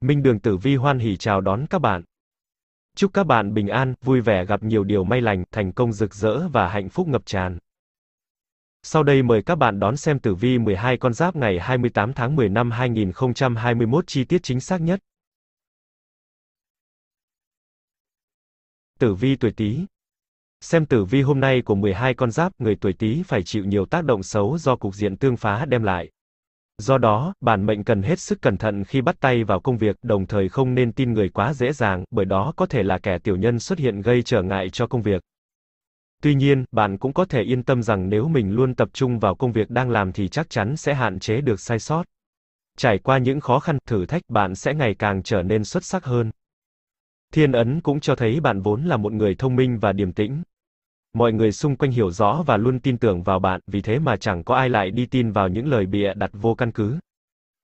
Minh Đường Tử Vi hoan hỉ chào đón các bạn. Chúc các bạn bình an, vui vẻ gặp nhiều điều may lành, thành công rực rỡ và hạnh phúc ngập tràn. Sau đây mời các bạn đón xem tử vi 12 con giáp ngày 28 tháng 10 năm 2021 chi tiết chính xác nhất. Tử vi tuổi Tý. Xem tử vi hôm nay của 12 con giáp, người tuổi Tý phải chịu nhiều tác động xấu do cục diện tương phá đem lại. Do đó, bản mệnh cần hết sức cẩn thận khi bắt tay vào công việc, đồng thời không nên tin người quá dễ dàng, bởi đó có thể là kẻ tiểu nhân xuất hiện gây trở ngại cho công việc. Tuy nhiên, bạn cũng có thể yên tâm rằng nếu mình luôn tập trung vào công việc đang làm thì chắc chắn sẽ hạn chế được sai sót. Trải qua những khó khăn, thử thách, bạn sẽ ngày càng trở nên xuất sắc hơn. Thiên ấn cũng cho thấy bạn vốn là một người thông minh và điềm tĩnh, Mọi người xung quanh hiểu rõ và luôn tin tưởng vào bạn, vì thế mà chẳng có ai lại đi tin vào những lời bịa đặt vô căn cứ.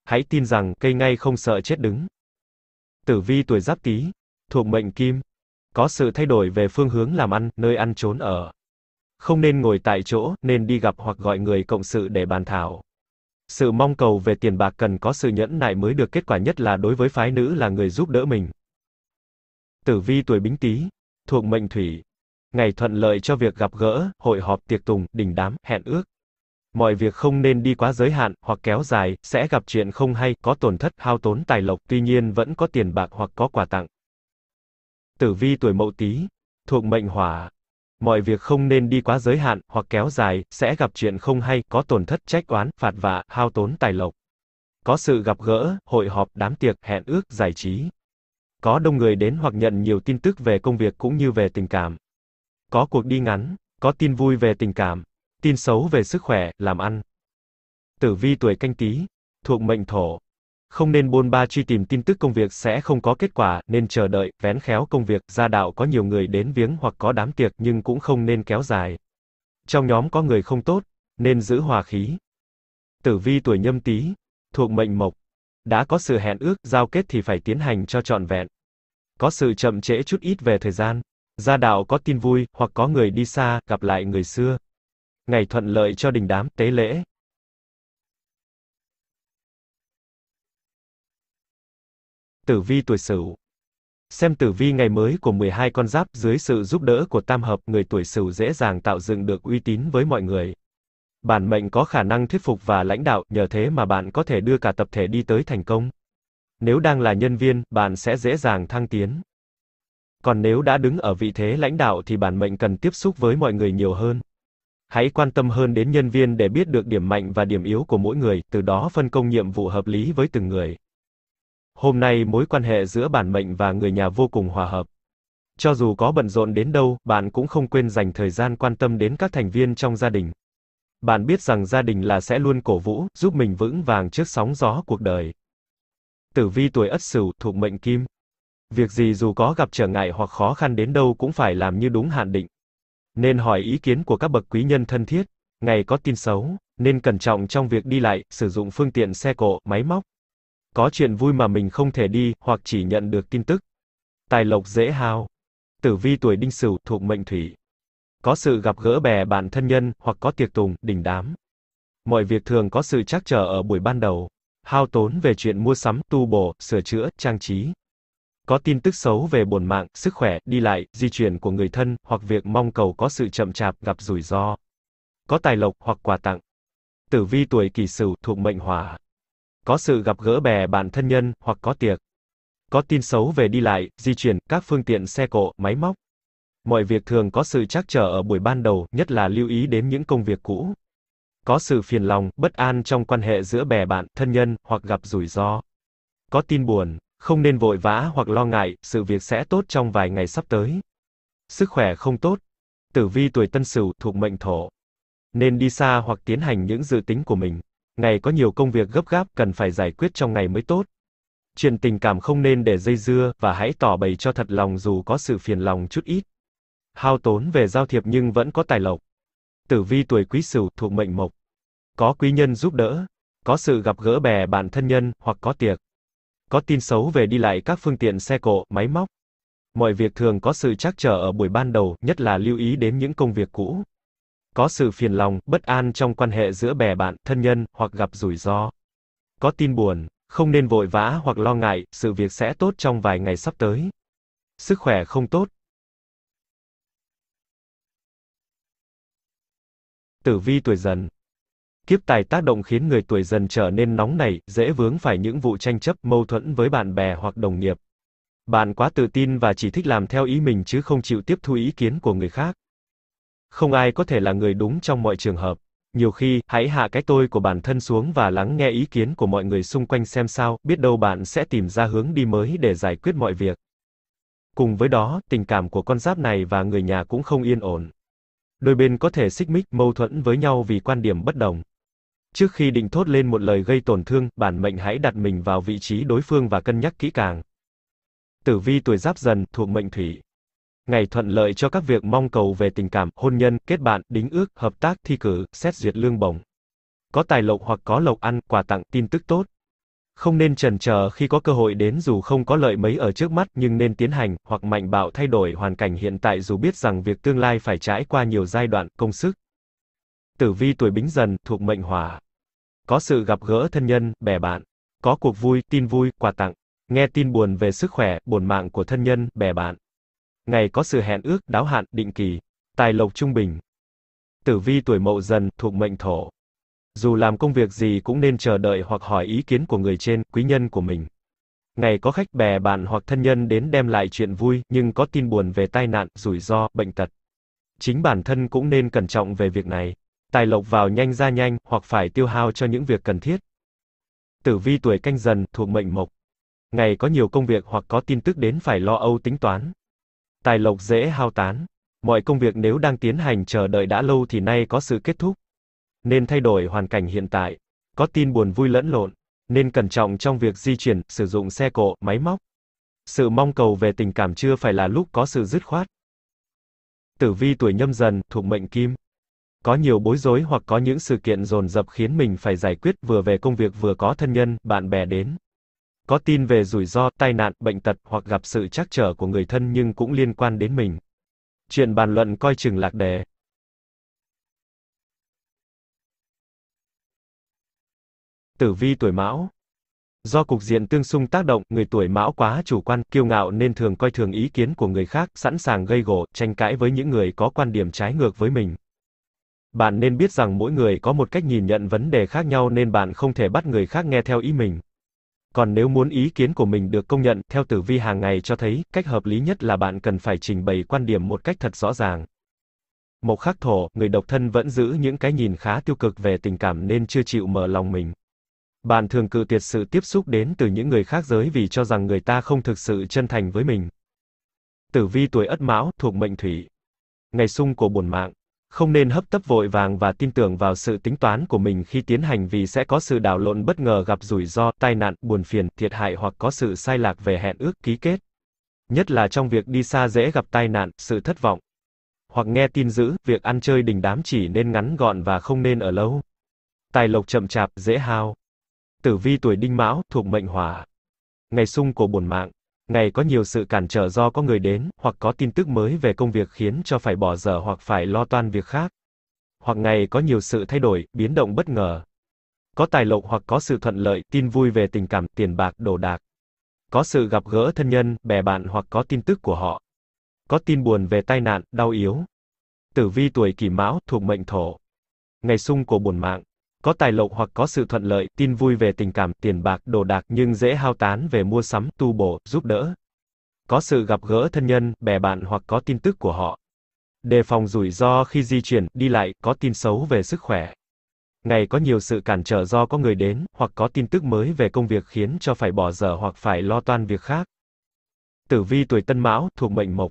Hãy tin rằng cây ngay không sợ chết đứng. Tử vi tuổi Giáp Tý, thuộc mệnh Kim, có sự thay đổi về phương hướng làm ăn, nơi ăn trốn ở. Không nên ngồi tại chỗ, nên đi gặp hoặc gọi người cộng sự để bàn thảo. Sự mong cầu về tiền bạc cần có sự nhẫn nại mới được kết quả nhất là đối với phái nữ là người giúp đỡ mình. Tử vi tuổi Bính Tý, thuộc mệnh Thủy, ngày thuận lợi cho việc gặp gỡ, hội họp tiệc tùng, đình đám, hẹn ước. Mọi việc không nên đi quá giới hạn hoặc kéo dài, sẽ gặp chuyện không hay, có tổn thất, hao tốn tài lộc, tuy nhiên vẫn có tiền bạc hoặc có quà tặng. Tử vi tuổi Mậu Tý, thuộc mệnh Hỏa. Mọi việc không nên đi quá giới hạn hoặc kéo dài, sẽ gặp chuyện không hay, có tổn thất, trách oán, phạt vạ, hao tốn tài lộc. Có sự gặp gỡ, hội họp, đám tiệc, hẹn ước, giải trí. Có đông người đến hoặc nhận nhiều tin tức về công việc cũng như về tình cảm có cuộc đi ngắn, có tin vui về tình cảm, tin xấu về sức khỏe, làm ăn. Tử vi tuổi canh tí, thuộc mệnh thổ. Không nên bôn ba truy tìm tin tức công việc sẽ không có kết quả, nên chờ đợi, vén khéo công việc, gia đạo có nhiều người đến viếng hoặc có đám tiệc nhưng cũng không nên kéo dài. Trong nhóm có người không tốt, nên giữ hòa khí. Tử vi tuổi nhâm tý, thuộc mệnh mộc. Đã có sự hẹn ước, giao kết thì phải tiến hành cho trọn vẹn. Có sự chậm trễ chút ít về thời gian, Gia đạo có tin vui, hoặc có người đi xa, gặp lại người xưa. Ngày thuận lợi cho đình đám, tế lễ. Tử vi tuổi Sửu. Xem tử vi ngày mới của 12 con giáp dưới sự giúp đỡ của tam hợp, người tuổi Sửu dễ dàng tạo dựng được uy tín với mọi người. Bản mệnh có khả năng thuyết phục và lãnh đạo, nhờ thế mà bạn có thể đưa cả tập thể đi tới thành công. Nếu đang là nhân viên, bạn sẽ dễ dàng thăng tiến. Còn nếu đã đứng ở vị thế lãnh đạo thì bản mệnh cần tiếp xúc với mọi người nhiều hơn. Hãy quan tâm hơn đến nhân viên để biết được điểm mạnh và điểm yếu của mỗi người, từ đó phân công nhiệm vụ hợp lý với từng người. Hôm nay mối quan hệ giữa bản mệnh và người nhà vô cùng hòa hợp. Cho dù có bận rộn đến đâu, bạn cũng không quên dành thời gian quan tâm đến các thành viên trong gia đình. Bạn biết rằng gia đình là sẽ luôn cổ vũ, giúp mình vững vàng trước sóng gió cuộc đời. Tử vi tuổi Ất Sửu thuộc mệnh Kim việc gì dù có gặp trở ngại hoặc khó khăn đến đâu cũng phải làm như đúng hạn định. Nên hỏi ý kiến của các bậc quý nhân thân thiết, ngày có tin xấu, nên cẩn trọng trong việc đi lại, sử dụng phương tiện xe cộ, máy móc. Có chuyện vui mà mình không thể đi, hoặc chỉ nhận được tin tức. Tài lộc dễ hao. Tử vi tuổi đinh sửu thuộc mệnh thủy. Có sự gặp gỡ bè bạn thân nhân, hoặc có tiệc tùng, đình đám. Mọi việc thường có sự trắc trở ở buổi ban đầu. Hao tốn về chuyện mua sắm, tu bổ, sửa chữa, trang trí có tin tức xấu về bổn mạng, sức khỏe, đi lại, di chuyển của người thân, hoặc việc mong cầu có sự chậm chạp, gặp rủi ro. Có tài lộc hoặc quà tặng. Tử vi tuổi kỷ sửu thuộc mệnh hỏa. Có sự gặp gỡ bè bạn thân nhân, hoặc có tiệc. Có tin xấu về đi lại, di chuyển, các phương tiện xe cộ, máy móc. Mọi việc thường có sự trắc trở ở buổi ban đầu, nhất là lưu ý đến những công việc cũ. Có sự phiền lòng, bất an trong quan hệ giữa bè bạn, thân nhân, hoặc gặp rủi ro. Có tin buồn, không nên vội vã hoặc lo ngại, sự việc sẽ tốt trong vài ngày sắp tới. Sức khỏe không tốt. Tử vi tuổi Tân Sửu thuộc mệnh Thổ. Nên đi xa hoặc tiến hành những dự tính của mình. Ngày có nhiều công việc gấp gáp cần phải giải quyết trong ngày mới tốt. Chuyện tình cảm không nên để dây dưa và hãy tỏ bày cho thật lòng dù có sự phiền lòng chút ít. Hao tốn về giao thiệp nhưng vẫn có tài lộc. Tử vi tuổi Quý Sửu thuộc mệnh Mộc. Có quý nhân giúp đỡ, có sự gặp gỡ bè bạn thân nhân hoặc có tiệc có tin xấu về đi lại các phương tiện xe cộ, máy móc. Mọi việc thường có sự trắc trở ở buổi ban đầu, nhất là lưu ý đến những công việc cũ. Có sự phiền lòng, bất an trong quan hệ giữa bè bạn, thân nhân, hoặc gặp rủi ro. Có tin buồn, không nên vội vã hoặc lo ngại, sự việc sẽ tốt trong vài ngày sắp tới. Sức khỏe không tốt. Tử vi tuổi dần, Kiếp tài tác động khiến người tuổi dần trở nên nóng nảy, dễ vướng phải những vụ tranh chấp, mâu thuẫn với bạn bè hoặc đồng nghiệp. Bạn quá tự tin và chỉ thích làm theo ý mình chứ không chịu tiếp thu ý kiến của người khác. Không ai có thể là người đúng trong mọi trường hợp. Nhiều khi, hãy hạ cái tôi của bản thân xuống và lắng nghe ý kiến của mọi người xung quanh xem sao, biết đâu bạn sẽ tìm ra hướng đi mới để giải quyết mọi việc. Cùng với đó, tình cảm của con giáp này và người nhà cũng không yên ổn. Đôi bên có thể xích mích, mâu thuẫn với nhau vì quan điểm bất đồng. Trước khi định thốt lên một lời gây tổn thương, bản mệnh hãy đặt mình vào vị trí đối phương và cân nhắc kỹ càng. Tử vi tuổi giáp dần, thuộc mệnh thủy. Ngày thuận lợi cho các việc mong cầu về tình cảm, hôn nhân, kết bạn, đính ước, hợp tác, thi cử, xét duyệt lương bổng. Có tài lộc hoặc có lộc ăn, quà tặng, tin tức tốt. Không nên chần chờ khi có cơ hội đến dù không có lợi mấy ở trước mắt nhưng nên tiến hành, hoặc mạnh bạo thay đổi hoàn cảnh hiện tại dù biết rằng việc tương lai phải trải qua nhiều giai đoạn, công sức. Tử vi tuổi bính dần, thuộc mệnh hỏa có sự gặp gỡ thân nhân, bè bạn, có cuộc vui, tin vui, quà tặng, nghe tin buồn về sức khỏe, buồn mạng của thân nhân, bè bạn. Ngày có sự hẹn ước, đáo hạn, định kỳ, tài lộc trung bình. Tử vi tuổi mậu dần, thuộc mệnh thổ. Dù làm công việc gì cũng nên chờ đợi hoặc hỏi ý kiến của người trên, quý nhân của mình. Ngày có khách bè bạn hoặc thân nhân đến đem lại chuyện vui, nhưng có tin buồn về tai nạn, rủi ro, bệnh tật. Chính bản thân cũng nên cẩn trọng về việc này. Tài lộc vào nhanh ra nhanh, hoặc phải tiêu hao cho những việc cần thiết. Tử vi tuổi canh dần, thuộc mệnh mộc. Ngày có nhiều công việc hoặc có tin tức đến phải lo âu tính toán. Tài lộc dễ hao tán. Mọi công việc nếu đang tiến hành chờ đợi đã lâu thì nay có sự kết thúc. Nên thay đổi hoàn cảnh hiện tại. Có tin buồn vui lẫn lộn. Nên cẩn trọng trong việc di chuyển, sử dụng xe cộ, máy móc. Sự mong cầu về tình cảm chưa phải là lúc có sự dứt khoát. Tử vi tuổi nhâm dần, thuộc mệnh kim có nhiều bối rối hoặc có những sự kiện dồn dập khiến mình phải giải quyết vừa về công việc vừa có thân nhân, bạn bè đến. Có tin về rủi ro, tai nạn, bệnh tật hoặc gặp sự trắc trở của người thân nhưng cũng liên quan đến mình. Chuyện bàn luận coi chừng lạc đề. Tử vi tuổi Mão Do cục diện tương xung tác động, người tuổi Mão quá chủ quan, kiêu ngạo nên thường coi thường ý kiến của người khác, sẵn sàng gây gổ, tranh cãi với những người có quan điểm trái ngược với mình. Bạn nên biết rằng mỗi người có một cách nhìn nhận vấn đề khác nhau nên bạn không thể bắt người khác nghe theo ý mình. Còn nếu muốn ý kiến của mình được công nhận, theo tử vi hàng ngày cho thấy, cách hợp lý nhất là bạn cần phải trình bày quan điểm một cách thật rõ ràng. Mộc khắc thổ, người độc thân vẫn giữ những cái nhìn khá tiêu cực về tình cảm nên chưa chịu mở lòng mình. Bạn thường cự tuyệt sự tiếp xúc đến từ những người khác giới vì cho rằng người ta không thực sự chân thành với mình. Tử vi tuổi Ất Mão thuộc mệnh Thủy. Ngày xung của bổn mạng không nên hấp tấp vội vàng và tin tưởng vào sự tính toán của mình khi tiến hành vì sẽ có sự đảo lộn bất ngờ gặp rủi ro, tai nạn, buồn phiền, thiệt hại hoặc có sự sai lạc về hẹn ước ký kết. Nhất là trong việc đi xa dễ gặp tai nạn, sự thất vọng. Hoặc nghe tin dữ, việc ăn chơi đình đám chỉ nên ngắn gọn và không nên ở lâu. Tài lộc chậm chạp, dễ hao. Tử vi tuổi đinh mão, thuộc mệnh hỏa. Ngày sung của bổn mạng. Ngày có nhiều sự cản trở do có người đến, hoặc có tin tức mới về công việc khiến cho phải bỏ dở hoặc phải lo toan việc khác. Hoặc ngày có nhiều sự thay đổi, biến động bất ngờ. Có tài lộc hoặc có sự thuận lợi, tin vui về tình cảm, tiền bạc, đồ đạc. Có sự gặp gỡ thân nhân, bè bạn hoặc có tin tức của họ. Có tin buồn về tai nạn, đau yếu. Tử vi tuổi kỷ mão, thuộc mệnh thổ. Ngày sung của buồn mạng có tài lộc hoặc có sự thuận lợi, tin vui về tình cảm, tiền bạc, đồ đạc nhưng dễ hao tán về mua sắm, tu bổ, giúp đỡ. Có sự gặp gỡ thân nhân, bè bạn hoặc có tin tức của họ. Đề phòng rủi ro khi di chuyển, đi lại, có tin xấu về sức khỏe. Ngày có nhiều sự cản trở do có người đến, hoặc có tin tức mới về công việc khiến cho phải bỏ dở hoặc phải lo toan việc khác. Tử vi tuổi Tân Mão, thuộc mệnh Mộc.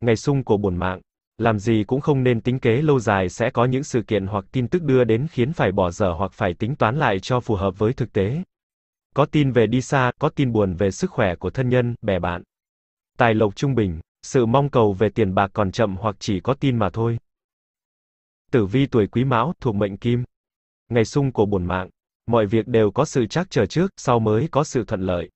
Ngày xung của bổn mạng làm gì cũng không nên tính kế lâu dài sẽ có những sự kiện hoặc tin tức đưa đến khiến phải bỏ dở hoặc phải tính toán lại cho phù hợp với thực tế. Có tin về đi xa, có tin buồn về sức khỏe của thân nhân, bè bạn. Tài lộc trung bình, sự mong cầu về tiền bạc còn chậm hoặc chỉ có tin mà thôi. Tử vi tuổi Quý Mão thuộc mệnh Kim. Ngày sung của bổn mạng, mọi việc đều có sự chắc chờ trước, sau mới có sự thuận lợi.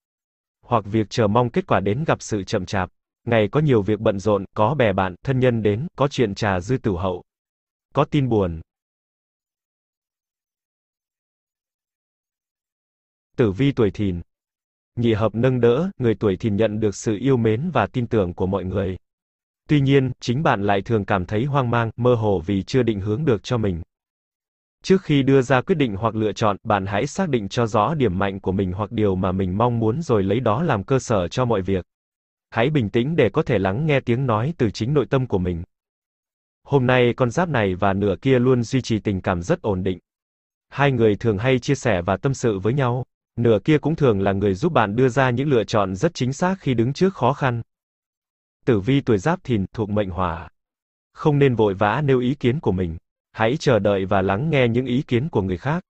Hoặc việc chờ mong kết quả đến gặp sự chậm chạp ngày có nhiều việc bận rộn, có bè bạn, thân nhân đến, có chuyện trà dư tử hậu, có tin buồn. Tử vi tuổi thìn Nhị hợp nâng đỡ, người tuổi thìn nhận được sự yêu mến và tin tưởng của mọi người. Tuy nhiên, chính bạn lại thường cảm thấy hoang mang, mơ hồ vì chưa định hướng được cho mình. Trước khi đưa ra quyết định hoặc lựa chọn, bạn hãy xác định cho rõ điểm mạnh của mình hoặc điều mà mình mong muốn rồi lấy đó làm cơ sở cho mọi việc hãy bình tĩnh để có thể lắng nghe tiếng nói từ chính nội tâm của mình. Hôm nay con giáp này và nửa kia luôn duy trì tình cảm rất ổn định. Hai người thường hay chia sẻ và tâm sự với nhau, nửa kia cũng thường là người giúp bạn đưa ra những lựa chọn rất chính xác khi đứng trước khó khăn. Tử vi tuổi giáp thìn thuộc mệnh hỏa. Không nên vội vã nêu ý kiến của mình, hãy chờ đợi và lắng nghe những ý kiến của người khác.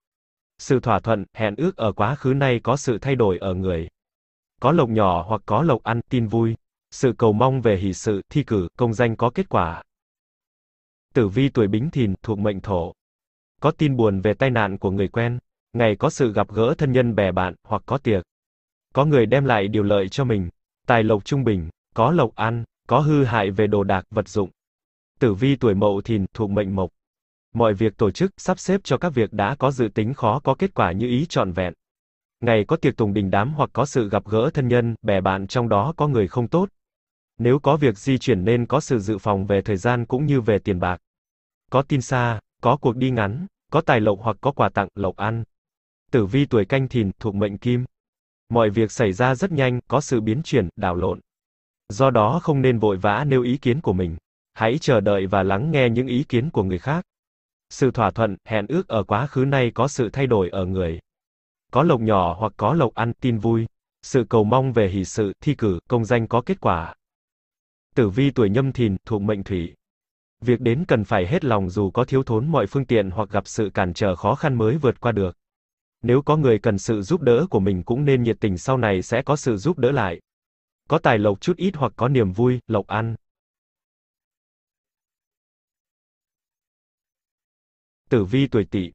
Sự thỏa thuận, hẹn ước ở quá khứ nay có sự thay đổi ở người có lộc nhỏ hoặc có lộc ăn, tin vui. Sự cầu mong về hỷ sự, thi cử, công danh có kết quả. Tử vi tuổi bính thìn, thuộc mệnh thổ. Có tin buồn về tai nạn của người quen, ngày có sự gặp gỡ thân nhân bè bạn, hoặc có tiệc. Có người đem lại điều lợi cho mình. Tài lộc trung bình, có lộc ăn, có hư hại về đồ đạc, vật dụng. Tử vi tuổi mậu thìn, thuộc mệnh mộc. Mọi việc tổ chức, sắp xếp cho các việc đã có dự tính khó có kết quả như ý trọn vẹn ngày có tiệc tùng đình đám hoặc có sự gặp gỡ thân nhân, bè bạn trong đó có người không tốt. Nếu có việc di chuyển nên có sự dự phòng về thời gian cũng như về tiền bạc. Có tin xa, có cuộc đi ngắn, có tài lộc hoặc có quà tặng, lộc ăn. Tử vi tuổi canh thìn, thuộc mệnh kim. Mọi việc xảy ra rất nhanh, có sự biến chuyển, đảo lộn. Do đó không nên vội vã nêu ý kiến của mình. Hãy chờ đợi và lắng nghe những ý kiến của người khác. Sự thỏa thuận, hẹn ước ở quá khứ nay có sự thay đổi ở người có lộc nhỏ hoặc có lộc ăn, tin vui. Sự cầu mong về hỷ sự, thi cử, công danh có kết quả. Tử vi tuổi nhâm thìn, thuộc mệnh thủy. Việc đến cần phải hết lòng dù có thiếu thốn mọi phương tiện hoặc gặp sự cản trở khó khăn mới vượt qua được. Nếu có người cần sự giúp đỡ của mình cũng nên nhiệt tình sau này sẽ có sự giúp đỡ lại. Có tài lộc chút ít hoặc có niềm vui, lộc ăn. Tử vi tuổi tỵ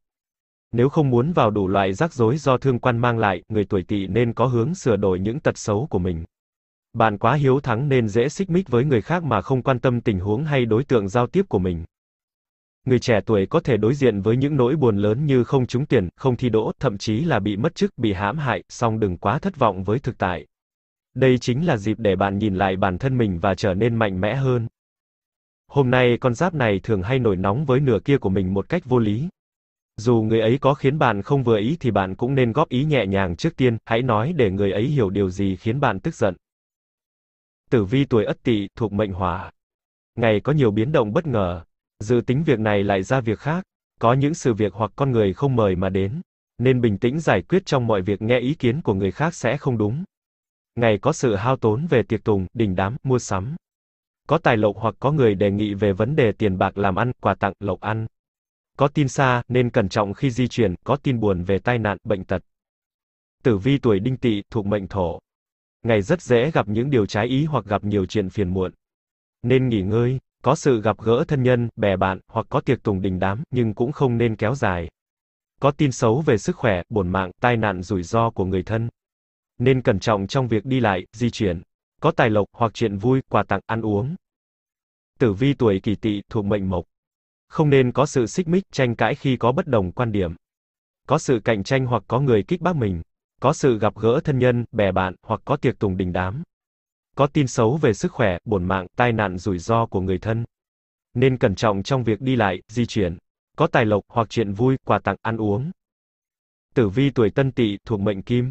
nếu không muốn vào đủ loại rắc rối do thương quan mang lại, người tuổi tỵ nên có hướng sửa đổi những tật xấu của mình. Bạn quá hiếu thắng nên dễ xích mích với người khác mà không quan tâm tình huống hay đối tượng giao tiếp của mình. Người trẻ tuổi có thể đối diện với những nỗi buồn lớn như không trúng tuyển, không thi đỗ, thậm chí là bị mất chức, bị hãm hại, song đừng quá thất vọng với thực tại. Đây chính là dịp để bạn nhìn lại bản thân mình và trở nên mạnh mẽ hơn. Hôm nay con giáp này thường hay nổi nóng với nửa kia của mình một cách vô lý, dù người ấy có khiến bạn không vừa ý thì bạn cũng nên góp ý nhẹ nhàng trước tiên, hãy nói để người ấy hiểu điều gì khiến bạn tức giận. Tử vi tuổi Ất Tỵ thuộc mệnh Hỏa. Ngày có nhiều biến động bất ngờ, dự tính việc này lại ra việc khác, có những sự việc hoặc con người không mời mà đến, nên bình tĩnh giải quyết trong mọi việc nghe ý kiến của người khác sẽ không đúng. Ngày có sự hao tốn về tiệc tùng, đình đám, mua sắm. Có tài lộc hoặc có người đề nghị về vấn đề tiền bạc làm ăn, quà tặng, lộc ăn. Có tin xa, nên cẩn trọng khi di chuyển, có tin buồn về tai nạn, bệnh tật. Tử vi tuổi đinh tỵ, thuộc mệnh thổ. Ngày rất dễ gặp những điều trái ý hoặc gặp nhiều chuyện phiền muộn. Nên nghỉ ngơi, có sự gặp gỡ thân nhân, bè bạn, hoặc có tiệc tùng đình đám, nhưng cũng không nên kéo dài. Có tin xấu về sức khỏe, bổn mạng, tai nạn rủi ro của người thân. Nên cẩn trọng trong việc đi lại, di chuyển. Có tài lộc, hoặc chuyện vui, quà tặng, ăn uống. Tử vi tuổi kỷ tỵ, thuộc mệnh mộc không nên có sự xích mích, tranh cãi khi có bất đồng quan điểm. Có sự cạnh tranh hoặc có người kích bác mình, có sự gặp gỡ thân nhân, bè bạn hoặc có tiệc tùng đình đám. Có tin xấu về sức khỏe, bổn mạng, tai nạn rủi ro của người thân. Nên cẩn trọng trong việc đi lại, di chuyển. Có tài lộc hoặc chuyện vui, quà tặng, ăn uống. Tử vi tuổi Tân Tỵ thuộc mệnh Kim.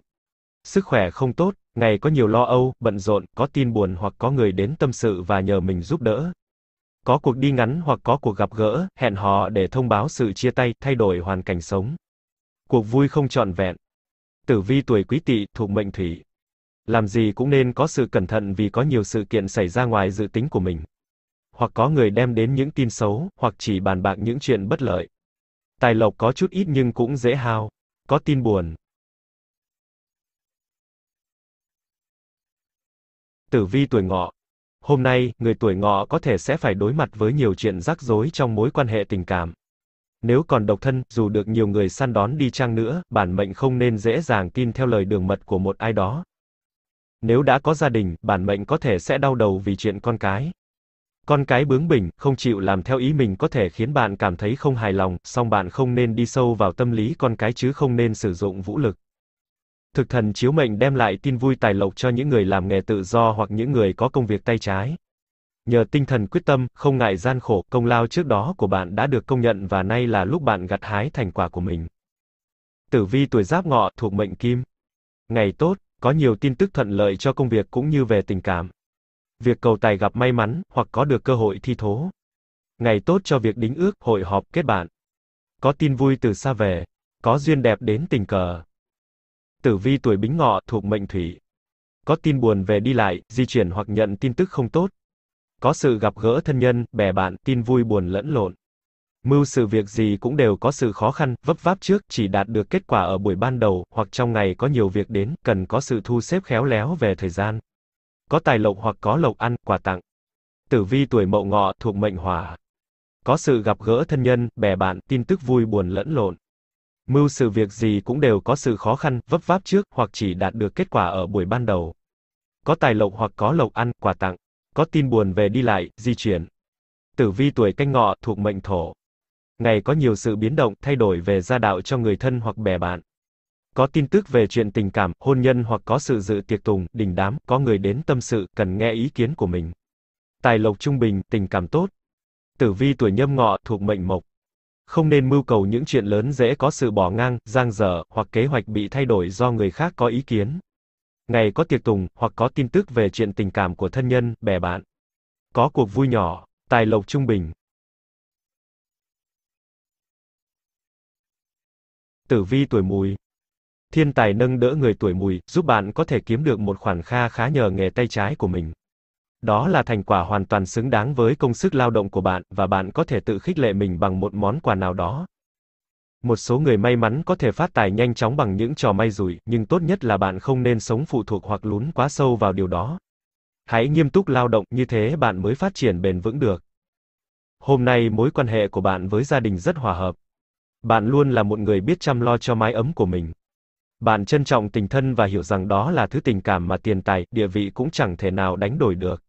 Sức khỏe không tốt, ngày có nhiều lo âu, bận rộn, có tin buồn hoặc có người đến tâm sự và nhờ mình giúp đỡ có cuộc đi ngắn hoặc có cuộc gặp gỡ, hẹn hò để thông báo sự chia tay, thay đổi hoàn cảnh sống. Cuộc vui không trọn vẹn. Tử vi tuổi Quý Tỵ thuộc mệnh Thủy. Làm gì cũng nên có sự cẩn thận vì có nhiều sự kiện xảy ra ngoài dự tính của mình. Hoặc có người đem đến những tin xấu, hoặc chỉ bàn bạc những chuyện bất lợi. Tài lộc có chút ít nhưng cũng dễ hao, có tin buồn. Tử vi tuổi Ngọ Hôm nay, người tuổi ngọ có thể sẽ phải đối mặt với nhiều chuyện rắc rối trong mối quan hệ tình cảm. Nếu còn độc thân, dù được nhiều người săn đón đi chăng nữa, bản mệnh không nên dễ dàng tin theo lời đường mật của một ai đó. Nếu đã có gia đình, bản mệnh có thể sẽ đau đầu vì chuyện con cái. Con cái bướng bỉnh, không chịu làm theo ý mình có thể khiến bạn cảm thấy không hài lòng, song bạn không nên đi sâu vào tâm lý con cái chứ không nên sử dụng vũ lực thực thần chiếu mệnh đem lại tin vui tài lộc cho những người làm nghề tự do hoặc những người có công việc tay trái. Nhờ tinh thần quyết tâm, không ngại gian khổ, công lao trước đó của bạn đã được công nhận và nay là lúc bạn gặt hái thành quả của mình. Tử vi tuổi Giáp Ngọ thuộc mệnh Kim. Ngày tốt, có nhiều tin tức thuận lợi cho công việc cũng như về tình cảm. Việc cầu tài gặp may mắn hoặc có được cơ hội thi thố. Ngày tốt cho việc đính ước, hội họp kết bạn. Có tin vui từ xa về, có duyên đẹp đến tình cờ. Tử vi tuổi Bính Ngọ thuộc mệnh thủy. Có tin buồn về đi lại, di chuyển hoặc nhận tin tức không tốt. Có sự gặp gỡ thân nhân, bè bạn, tin vui buồn lẫn lộn. Mưu sự việc gì cũng đều có sự khó khăn, vấp váp trước, chỉ đạt được kết quả ở buổi ban đầu, hoặc trong ngày có nhiều việc đến, cần có sự thu xếp khéo léo về thời gian. Có tài lộc hoặc có lộc ăn, quà tặng. Tử vi tuổi Mậu Ngọ thuộc mệnh Hỏa. Có sự gặp gỡ thân nhân, bè bạn, tin tức vui buồn lẫn lộn. Mưu sự việc gì cũng đều có sự khó khăn, vấp váp trước, hoặc chỉ đạt được kết quả ở buổi ban đầu. Có tài lộc hoặc có lộc ăn, quà tặng. Có tin buồn về đi lại, di chuyển. Tử vi tuổi canh ngọ, thuộc mệnh thổ. Ngày có nhiều sự biến động, thay đổi về gia đạo cho người thân hoặc bè bạn. Có tin tức về chuyện tình cảm, hôn nhân hoặc có sự dự tiệc tùng, đình đám, có người đến tâm sự, cần nghe ý kiến của mình. Tài lộc trung bình, tình cảm tốt. Tử vi tuổi nhâm ngọ, thuộc mệnh mộc không nên mưu cầu những chuyện lớn dễ có sự bỏ ngang, giang dở, hoặc kế hoạch bị thay đổi do người khác có ý kiến. Ngày có tiệc tùng, hoặc có tin tức về chuyện tình cảm của thân nhân, bè bạn. Có cuộc vui nhỏ, tài lộc trung bình. Tử vi tuổi mùi Thiên tài nâng đỡ người tuổi mùi, giúp bạn có thể kiếm được một khoản kha khá nhờ nghề tay trái của mình. Đó là thành quả hoàn toàn xứng đáng với công sức lao động của bạn và bạn có thể tự khích lệ mình bằng một món quà nào đó. Một số người may mắn có thể phát tài nhanh chóng bằng những trò may rủi, nhưng tốt nhất là bạn không nên sống phụ thuộc hoặc lún quá sâu vào điều đó. Hãy nghiêm túc lao động, như thế bạn mới phát triển bền vững được. Hôm nay mối quan hệ của bạn với gia đình rất hòa hợp. Bạn luôn là một người biết chăm lo cho mái ấm của mình. Bạn trân trọng tình thân và hiểu rằng đó là thứ tình cảm mà tiền tài, địa vị cũng chẳng thể nào đánh đổi được.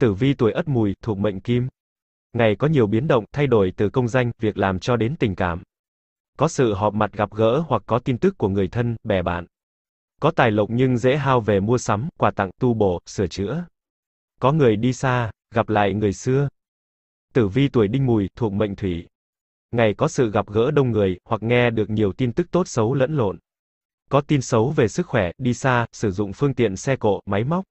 Tử vi tuổi Ất Mùi thuộc mệnh Kim. Ngày có nhiều biến động, thay đổi từ công danh, việc làm cho đến tình cảm. Có sự họp mặt gặp gỡ hoặc có tin tức của người thân, bè bạn. Có tài lộc nhưng dễ hao về mua sắm, quà tặng, tu bổ, sửa chữa. Có người đi xa, gặp lại người xưa. Tử vi tuổi Đinh Mùi thuộc mệnh Thủy. Ngày có sự gặp gỡ đông người hoặc nghe được nhiều tin tức tốt xấu lẫn lộn. Có tin xấu về sức khỏe, đi xa, sử dụng phương tiện xe cộ, máy móc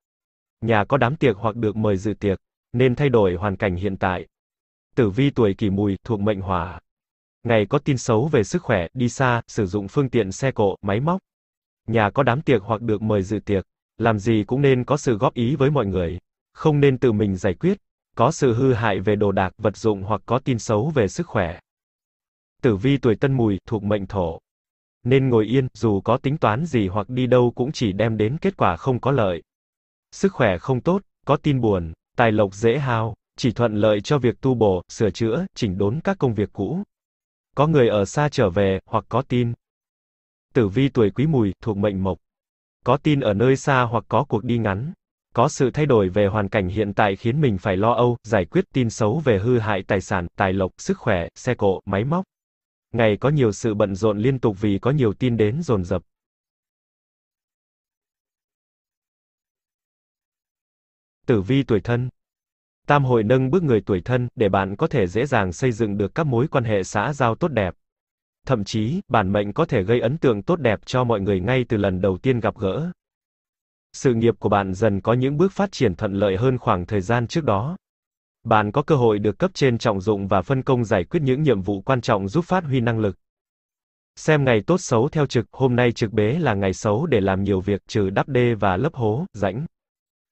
nhà có đám tiệc hoặc được mời dự tiệc, nên thay đổi hoàn cảnh hiện tại. Tử vi tuổi kỷ mùi thuộc mệnh hỏa. Ngày có tin xấu về sức khỏe, đi xa, sử dụng phương tiện xe cộ, máy móc. Nhà có đám tiệc hoặc được mời dự tiệc, làm gì cũng nên có sự góp ý với mọi người, không nên tự mình giải quyết, có sự hư hại về đồ đạc, vật dụng hoặc có tin xấu về sức khỏe. Tử vi tuổi Tân Mùi thuộc mệnh thổ. Nên ngồi yên, dù có tính toán gì hoặc đi đâu cũng chỉ đem đến kết quả không có lợi. Sức khỏe không tốt, có tin buồn, tài lộc dễ hao, chỉ thuận lợi cho việc tu bổ, sửa chữa, chỉnh đốn các công việc cũ. Có người ở xa trở về, hoặc có tin. Tử vi tuổi quý mùi, thuộc mệnh mộc. Có tin ở nơi xa hoặc có cuộc đi ngắn. Có sự thay đổi về hoàn cảnh hiện tại khiến mình phải lo âu, giải quyết tin xấu về hư hại tài sản, tài lộc, sức khỏe, xe cộ, máy móc. Ngày có nhiều sự bận rộn liên tục vì có nhiều tin đến dồn dập. Tử vi tuổi thân Tam hội nâng bước người tuổi thân để bạn có thể dễ dàng xây dựng được các mối quan hệ xã giao tốt đẹp. Thậm chí, bản mệnh có thể gây ấn tượng tốt đẹp cho mọi người ngay từ lần đầu tiên gặp gỡ. Sự nghiệp của bạn dần có những bước phát triển thuận lợi hơn khoảng thời gian trước đó. Bạn có cơ hội được cấp trên trọng dụng và phân công giải quyết những nhiệm vụ quan trọng giúp phát huy năng lực. Xem ngày tốt xấu theo trực, hôm nay trực bế là ngày xấu để làm nhiều việc trừ đắp đê và lấp hố, rãnh.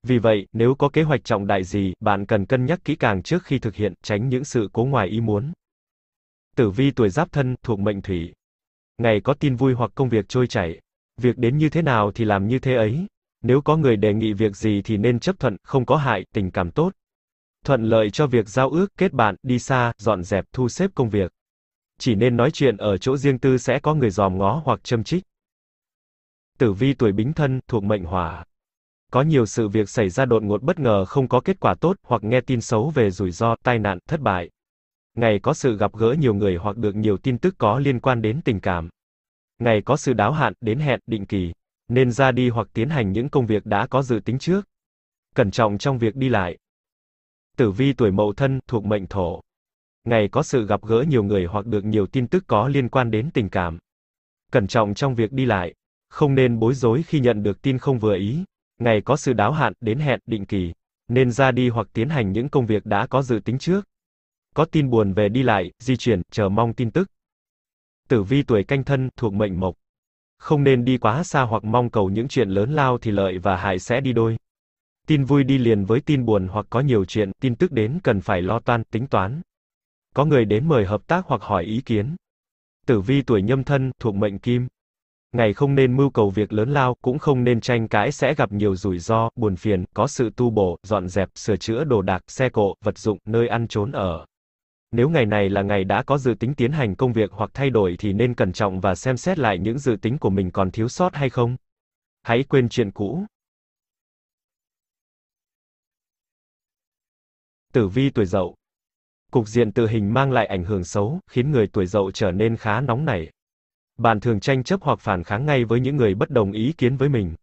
Vì vậy, nếu có kế hoạch trọng đại gì, bạn cần cân nhắc kỹ càng trước khi thực hiện, tránh những sự cố ngoài ý muốn. Tử vi tuổi Giáp Thân thuộc mệnh Thủy. Ngày có tin vui hoặc công việc trôi chảy, việc đến như thế nào thì làm như thế ấy. Nếu có người đề nghị việc gì thì nên chấp thuận, không có hại, tình cảm tốt. Thuận lợi cho việc giao ước, kết bạn, đi xa, dọn dẹp, thu xếp công việc. Chỉ nên nói chuyện ở chỗ riêng tư sẽ có người dòm ngó hoặc châm trích. Tử vi tuổi Bính Thân thuộc mệnh Hỏa có nhiều sự việc xảy ra đột ngột bất ngờ không có kết quả tốt hoặc nghe tin xấu về rủi ro, tai nạn, thất bại. Ngày có sự gặp gỡ nhiều người hoặc được nhiều tin tức có liên quan đến tình cảm. Ngày có sự đáo hạn, đến hẹn, định kỳ. Nên ra đi hoặc tiến hành những công việc đã có dự tính trước. Cẩn trọng trong việc đi lại. Tử vi tuổi mậu thân thuộc mệnh thổ. Ngày có sự gặp gỡ nhiều người hoặc được nhiều tin tức có liên quan đến tình cảm. Cẩn trọng trong việc đi lại. Không nên bối rối khi nhận được tin không vừa ý, ngày có sự đáo hạn đến hẹn định kỳ, nên ra đi hoặc tiến hành những công việc đã có dự tính trước. Có tin buồn về đi lại, di chuyển, chờ mong tin tức. Tử vi tuổi canh thân thuộc mệnh mộc. Không nên đi quá xa hoặc mong cầu những chuyện lớn lao thì lợi và hại sẽ đi đôi. Tin vui đi liền với tin buồn hoặc có nhiều chuyện, tin tức đến cần phải lo toan, tính toán. Có người đến mời hợp tác hoặc hỏi ý kiến. Tử vi tuổi nhâm thân thuộc mệnh kim ngày không nên mưu cầu việc lớn lao, cũng không nên tranh cãi sẽ gặp nhiều rủi ro, buồn phiền, có sự tu bổ, dọn dẹp, sửa chữa đồ đạc, xe cộ, vật dụng, nơi ăn trốn ở. Nếu ngày này là ngày đã có dự tính tiến hành công việc hoặc thay đổi thì nên cẩn trọng và xem xét lại những dự tính của mình còn thiếu sót hay không. Hãy quên chuyện cũ. Tử vi tuổi dậu. Cục diện tự hình mang lại ảnh hưởng xấu, khiến người tuổi dậu trở nên khá nóng nảy bạn thường tranh chấp hoặc phản kháng ngay với những người bất đồng ý kiến với mình.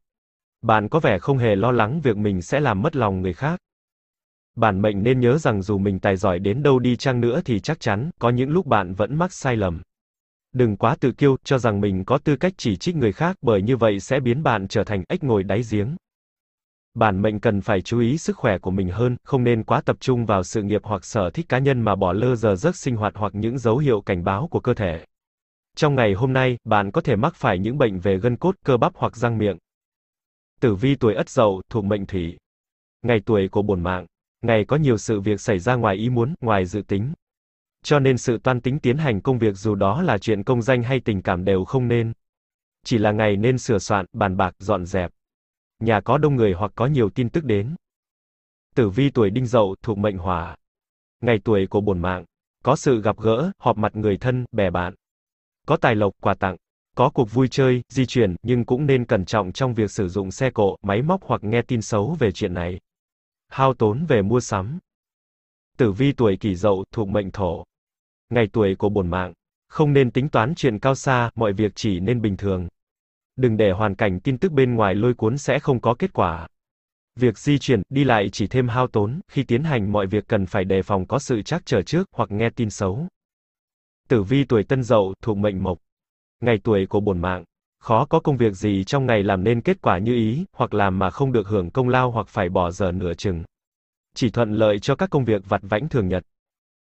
Bạn có vẻ không hề lo lắng việc mình sẽ làm mất lòng người khác. Bản mệnh nên nhớ rằng dù mình tài giỏi đến đâu đi chăng nữa thì chắc chắn, có những lúc bạn vẫn mắc sai lầm. Đừng quá tự kiêu, cho rằng mình có tư cách chỉ trích người khác bởi như vậy sẽ biến bạn trở thành ếch ngồi đáy giếng. Bản mệnh cần phải chú ý sức khỏe của mình hơn, không nên quá tập trung vào sự nghiệp hoặc sở thích cá nhân mà bỏ lơ giờ giấc sinh hoạt hoặc những dấu hiệu cảnh báo của cơ thể. Trong ngày hôm nay, bạn có thể mắc phải những bệnh về gân cốt, cơ bắp hoặc răng miệng. Tử vi tuổi Ất Dậu thuộc mệnh Thủy. Ngày tuổi của bổn mạng, ngày có nhiều sự việc xảy ra ngoài ý muốn, ngoài dự tính. Cho nên sự toan tính tiến hành công việc dù đó là chuyện công danh hay tình cảm đều không nên. Chỉ là ngày nên sửa soạn, bàn bạc, dọn dẹp. Nhà có đông người hoặc có nhiều tin tức đến. Tử vi tuổi Đinh Dậu thuộc mệnh Hỏa. Ngày tuổi của bổn mạng, có sự gặp gỡ, họp mặt người thân, bè bạn có tài lộc, quà tặng, có cuộc vui chơi, di chuyển, nhưng cũng nên cẩn trọng trong việc sử dụng xe cộ, máy móc hoặc nghe tin xấu về chuyện này. Hao tốn về mua sắm. Tử vi tuổi kỷ dậu thuộc mệnh thổ. Ngày tuổi của bổn mạng. Không nên tính toán chuyện cao xa, mọi việc chỉ nên bình thường. Đừng để hoàn cảnh tin tức bên ngoài lôi cuốn sẽ không có kết quả. Việc di chuyển, đi lại chỉ thêm hao tốn, khi tiến hành mọi việc cần phải đề phòng có sự trắc trở trước hoặc nghe tin xấu. Tử vi tuổi tân dậu thuộc mệnh mộc. Ngày tuổi của bổn mạng. Khó có công việc gì trong ngày làm nên kết quả như ý, hoặc làm mà không được hưởng công lao hoặc phải bỏ giờ nửa chừng. Chỉ thuận lợi cho các công việc vặt vãnh thường nhật.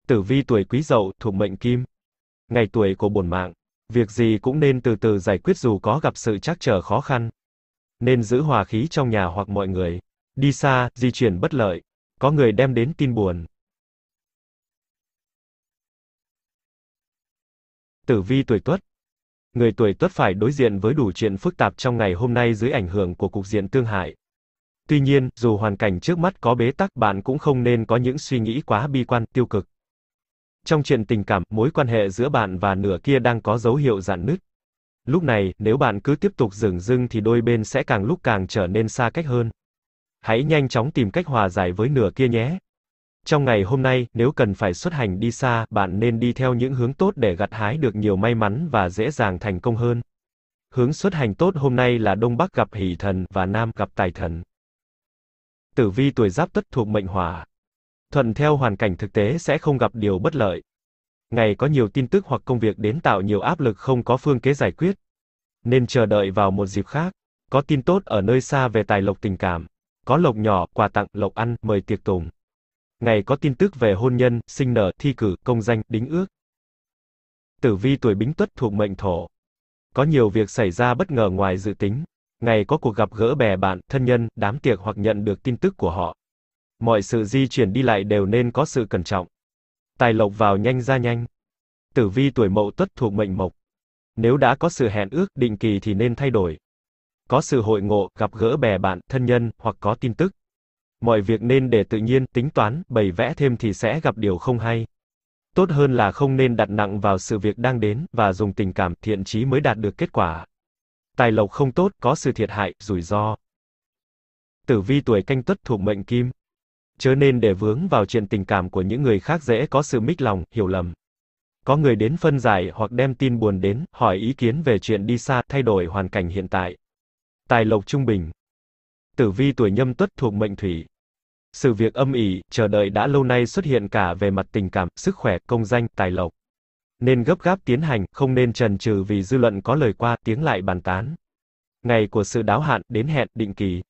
Tử vi tuổi quý dậu thuộc mệnh kim. Ngày tuổi của bổn mạng. Việc gì cũng nên từ từ giải quyết dù có gặp sự trắc trở khó khăn. Nên giữ hòa khí trong nhà hoặc mọi người. Đi xa, di chuyển bất lợi. Có người đem đến tin buồn. Tử vi tuổi Tuất. Người tuổi Tuất phải đối diện với đủ chuyện phức tạp trong ngày hôm nay dưới ảnh hưởng của cục diện tương hại. Tuy nhiên, dù hoàn cảnh trước mắt có bế tắc, bạn cũng không nên có những suy nghĩ quá bi quan, tiêu cực. Trong chuyện tình cảm, mối quan hệ giữa bạn và nửa kia đang có dấu hiệu giãn nứt. Lúc này, nếu bạn cứ tiếp tục dừng dưng thì đôi bên sẽ càng lúc càng trở nên xa cách hơn. Hãy nhanh chóng tìm cách hòa giải với nửa kia nhé. Trong ngày hôm nay, nếu cần phải xuất hành đi xa, bạn nên đi theo những hướng tốt để gặt hái được nhiều may mắn và dễ dàng thành công hơn. Hướng xuất hành tốt hôm nay là Đông Bắc gặp Hỷ thần và Nam gặp Tài thần. Tử vi tuổi Giáp Tất thuộc mệnh Hỏa. Thuận theo hoàn cảnh thực tế sẽ không gặp điều bất lợi. Ngày có nhiều tin tức hoặc công việc đến tạo nhiều áp lực không có phương kế giải quyết, nên chờ đợi vào một dịp khác. Có tin tốt ở nơi xa về tài lộc tình cảm, có lộc nhỏ, quà tặng, lộc ăn, mời tiệc tùng ngày có tin tức về hôn nhân, sinh nở, thi cử, công danh, đính ước. Tử vi tuổi Bính Tuất thuộc mệnh Thổ. Có nhiều việc xảy ra bất ngờ ngoài dự tính. Ngày có cuộc gặp gỡ bè bạn, thân nhân, đám tiệc hoặc nhận được tin tức của họ. Mọi sự di chuyển đi lại đều nên có sự cẩn trọng. Tài lộc vào nhanh ra nhanh. Tử vi tuổi Mậu Tuất thuộc mệnh Mộc. Nếu đã có sự hẹn ước định kỳ thì nên thay đổi. Có sự hội ngộ, gặp gỡ bè bạn, thân nhân hoặc có tin tức mọi việc nên để tự nhiên, tính toán, bày vẽ thêm thì sẽ gặp điều không hay. Tốt hơn là không nên đặt nặng vào sự việc đang đến, và dùng tình cảm, thiện trí mới đạt được kết quả. Tài lộc không tốt, có sự thiệt hại, rủi ro. Tử vi tuổi canh tuất thuộc mệnh kim. Chớ nên để vướng vào chuyện tình cảm của những người khác dễ có sự mích lòng, hiểu lầm. Có người đến phân giải hoặc đem tin buồn đến, hỏi ý kiến về chuyện đi xa, thay đổi hoàn cảnh hiện tại. Tài lộc trung bình. Tử vi tuổi nhâm tuất thuộc mệnh thủy. Sự việc âm ỉ, chờ đợi đã lâu nay xuất hiện cả về mặt tình cảm, sức khỏe, công danh, tài lộc. Nên gấp gáp tiến hành, không nên trần trừ vì dư luận có lời qua, tiếng lại bàn tán. Ngày của sự đáo hạn, đến hẹn, định kỳ.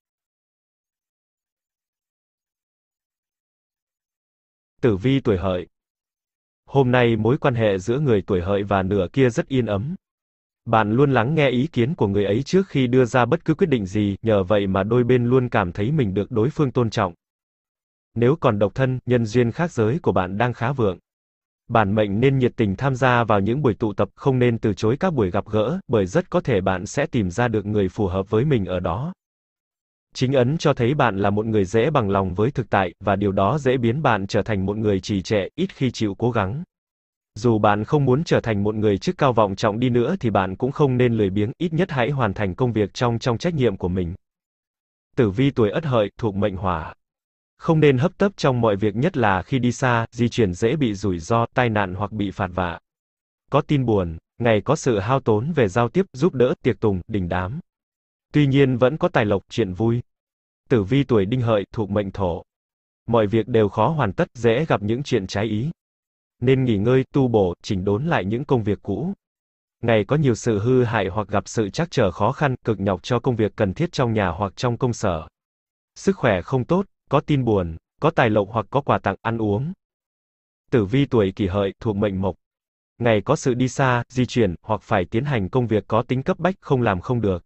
Tử vi tuổi hợi Hôm nay mối quan hệ giữa người tuổi hợi và nửa kia rất yên ấm. Bạn luôn lắng nghe ý kiến của người ấy trước khi đưa ra bất cứ quyết định gì, nhờ vậy mà đôi bên luôn cảm thấy mình được đối phương tôn trọng. Nếu còn độc thân, nhân duyên khác giới của bạn đang khá vượng. Bản mệnh nên nhiệt tình tham gia vào những buổi tụ tập, không nên từ chối các buổi gặp gỡ, bởi rất có thể bạn sẽ tìm ra được người phù hợp với mình ở đó. Chính ấn cho thấy bạn là một người dễ bằng lòng với thực tại, và điều đó dễ biến bạn trở thành một người trì trệ, ít khi chịu cố gắng. Dù bạn không muốn trở thành một người chức cao vọng trọng đi nữa thì bạn cũng không nên lười biếng, ít nhất hãy hoàn thành công việc trong trong trách nhiệm của mình. Tử vi tuổi Ất Hợi thuộc mệnh Hỏa. Không nên hấp tấp trong mọi việc nhất là khi đi xa, di chuyển dễ bị rủi ro, tai nạn hoặc bị phạt vạ. Có tin buồn, ngày có sự hao tốn về giao tiếp, giúp đỡ, tiệc tùng, đình đám. Tuy nhiên vẫn có tài lộc, chuyện vui. Tử vi tuổi đinh hợi, thuộc mệnh thổ. Mọi việc đều khó hoàn tất, dễ gặp những chuyện trái ý. Nên nghỉ ngơi, tu bổ, chỉnh đốn lại những công việc cũ. Ngày có nhiều sự hư hại hoặc gặp sự trắc trở khó khăn, cực nhọc cho công việc cần thiết trong nhà hoặc trong công sở. Sức khỏe không tốt, có tin buồn, có tài lộc hoặc có quà tặng ăn uống. Tử vi tuổi kỷ hợi thuộc mệnh mộc. Ngày có sự đi xa, di chuyển, hoặc phải tiến hành công việc có tính cấp bách không làm không được.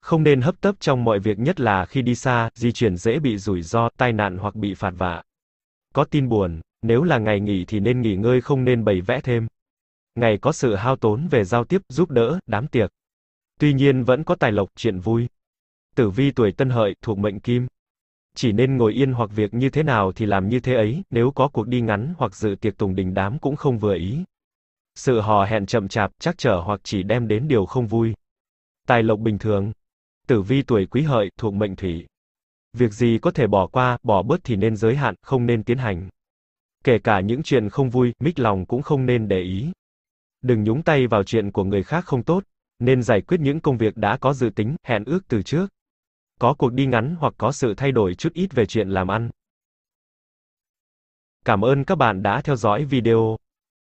Không nên hấp tấp trong mọi việc nhất là khi đi xa, di chuyển dễ bị rủi ro, tai nạn hoặc bị phạt vạ. Có tin buồn, nếu là ngày nghỉ thì nên nghỉ ngơi không nên bày vẽ thêm. Ngày có sự hao tốn về giao tiếp, giúp đỡ, đám tiệc. Tuy nhiên vẫn có tài lộc, chuyện vui. Tử vi tuổi tân hợi, thuộc mệnh kim chỉ nên ngồi yên hoặc việc như thế nào thì làm như thế ấy, nếu có cuộc đi ngắn hoặc dự tiệc tùng đình đám cũng không vừa ý. Sự hò hẹn chậm chạp, chắc trở hoặc chỉ đem đến điều không vui. Tài lộc bình thường. Tử vi tuổi quý hợi, thuộc mệnh thủy. Việc gì có thể bỏ qua, bỏ bớt thì nên giới hạn, không nên tiến hành. Kể cả những chuyện không vui, mít lòng cũng không nên để ý. Đừng nhúng tay vào chuyện của người khác không tốt, nên giải quyết những công việc đã có dự tính, hẹn ước từ trước có cuộc đi ngắn hoặc có sự thay đổi chút ít về chuyện làm ăn. Cảm ơn các bạn đã theo dõi video.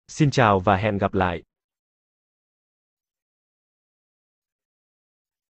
Xin chào và hẹn gặp lại.